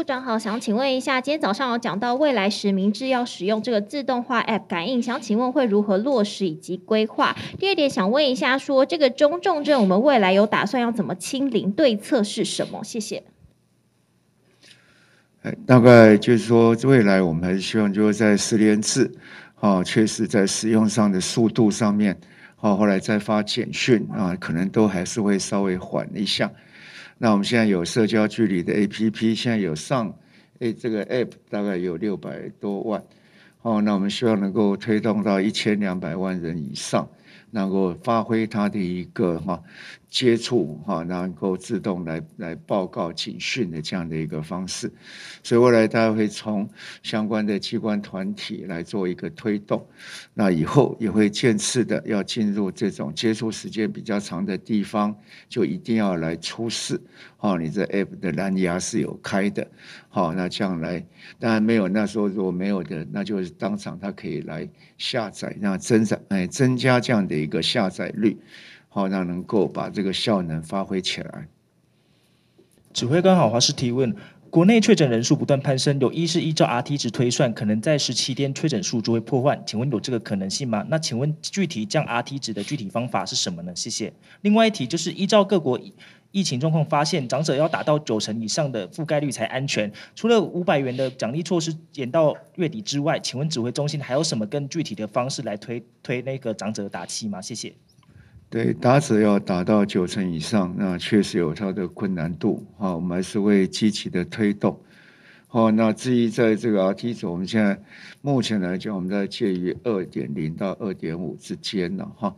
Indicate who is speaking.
Speaker 1: 部长好，想请问一下，今天早上有讲到未来实名制要使用这个自动化 App 感应，想请问会如何落实以及规划？第二点想问一下，说这个中重症，我们未来有打算要怎么清零？对策是什么？谢谢。
Speaker 2: 大概就是说，未来我们还是希望就是在实连制啊，确实在使用上的速度上面啊，后来再发简讯啊，可能都还是会稍微缓一下。那我们现在有社交距离的 A P P，现在有上，诶这个 App 大概有六百多万，哦，那我们希望能够推动到一千两百万人以上。能够发挥他的一个哈接触哈，能够自动来来报告警讯的这样的一个方式，所以未来大家会从相关的机关团体来做一个推动。那以后也会渐次的要进入这种接触时间比较长的地方，就一定要来出示。好，你这 app 的蓝牙是有开的。好，那将来当然没有，那时候如果没有的，那就是当场他可以来下载，那增长哎增加这样的。一个下载率，好让能够
Speaker 3: 把这个效能发挥起来。指挥官好，华师提问。国内确诊人数不断攀升，有一是依照 R T 值推算，可能在十七天确诊数就会破万，请问有这个可能性吗？那请问具体降 R T 值的具体方法是什么呢？谢谢。另外一题就是依照各国疫情状况发现，长者要达到九成以上的覆盖率才安全。除了五百元的奖励措施延到月底之外，请问指挥中心还有什么更具体的方式来推推那个长者的打气吗？谢谢。
Speaker 2: 对，打者要打到九成以上，那确实有它的困难度。好，我们还是会积极的推动。好，那至于在这个 R T 值，我们现在目前来讲，我们在介于二点零到二点五之间了哈。